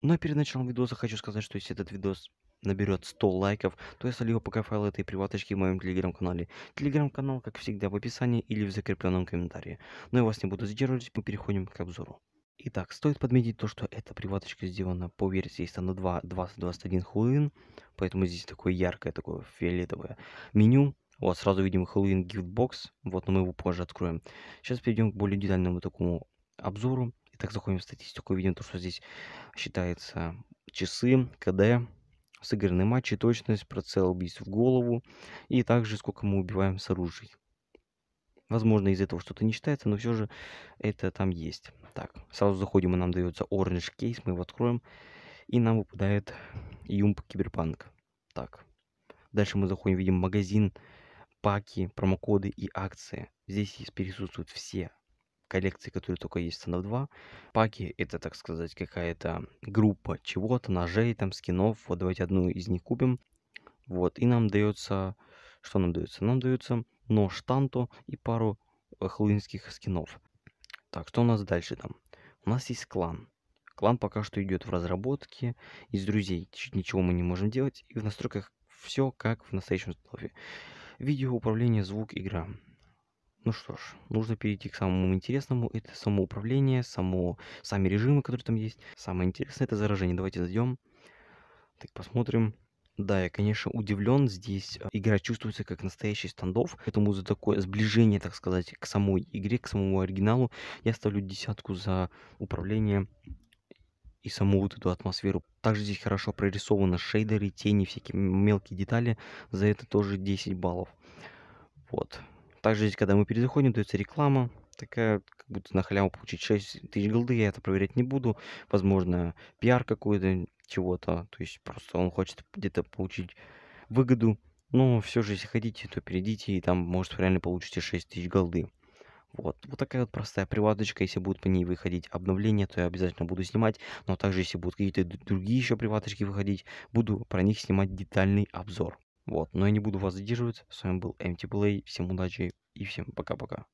Но перед началом видоса хочу сказать, что если этот видос наберет 100 лайков, то я солью пока файл этой приваточки в моем телеграм-канале. Телеграм-канал, как всегда, в описании или в закрепленном комментарии. Но ну я вас не буду задерживать, мы переходим к обзору. Итак, стоит подметить то, что эта приваточка сделана по версии Standard 2 2021 Halloween, поэтому здесь такое яркое, такое фиолетовое меню. Вот, сразу видим Halloween Gift Box, вот, но мы его позже откроем. Сейчас перейдем к более детальному такому обзору. Итак, заходим в статистику, видим то, что здесь считается часы, КД, сыгранные матчи, точность, процел убийств в голову и также сколько мы убиваем с оружием. Возможно, из этого что-то не считается, но все же это там есть. Так, сразу заходим, и нам дается Orange Case, мы его откроем, и нам выпадает Юмп Киберпанк. Так, дальше мы заходим, видим магазин, паки, промокоды и акции. Здесь присутствуют все коллекции, которые только есть станов 2. Паки — это, так сказать, какая-то группа чего-то, ножей, там, скинов. Вот давайте одну из них купим. Вот, и нам дается... Что нам дается? Нам дается нож Танто и пару э, хэллоуинских скинов. Так, что у нас дальше там? У нас есть клан. Клан пока что идет в разработке. Из друзей чуть ничего мы не можем делать. И в настройках все как в настоящем слове. Видео, управление, звук, игра. Ну что ж, нужно перейти к самому интересному. Это самоуправление, само, сами режимы, которые там есть. Самое интересное это заражение. Давайте зайдем. Так, посмотрим. Да, я, конечно, удивлен. Здесь э, игра чувствуется как настоящий стандов. Поэтому за такое сближение, так сказать, к самой игре, к самому оригиналу, я ставлю десятку за управление и саму вот эту атмосферу. Также здесь хорошо прорисованы шейдеры, тени, всякие мелкие детали. За это тоже 10 баллов. Вот. Также здесь, когда мы перезаходим, дается реклама. Такая, как будто на халяву получить 6 тысяч голды, я это проверять не буду. Возможно, пиар какой-то, чего-то. То есть просто он хочет где-то получить выгоду. Но все же, если хотите, то перейдите, и там, может, реально получите 6 тысяч голды. Вот. вот такая вот простая приваточка. Если будут по ней выходить обновления, то я обязательно буду снимать. Но также, если будут какие-то другие еще приваточки выходить, буду про них снимать детальный обзор. Вот, но я не буду вас задерживать. С вами был MTBlay. Всем удачи и всем пока-пока.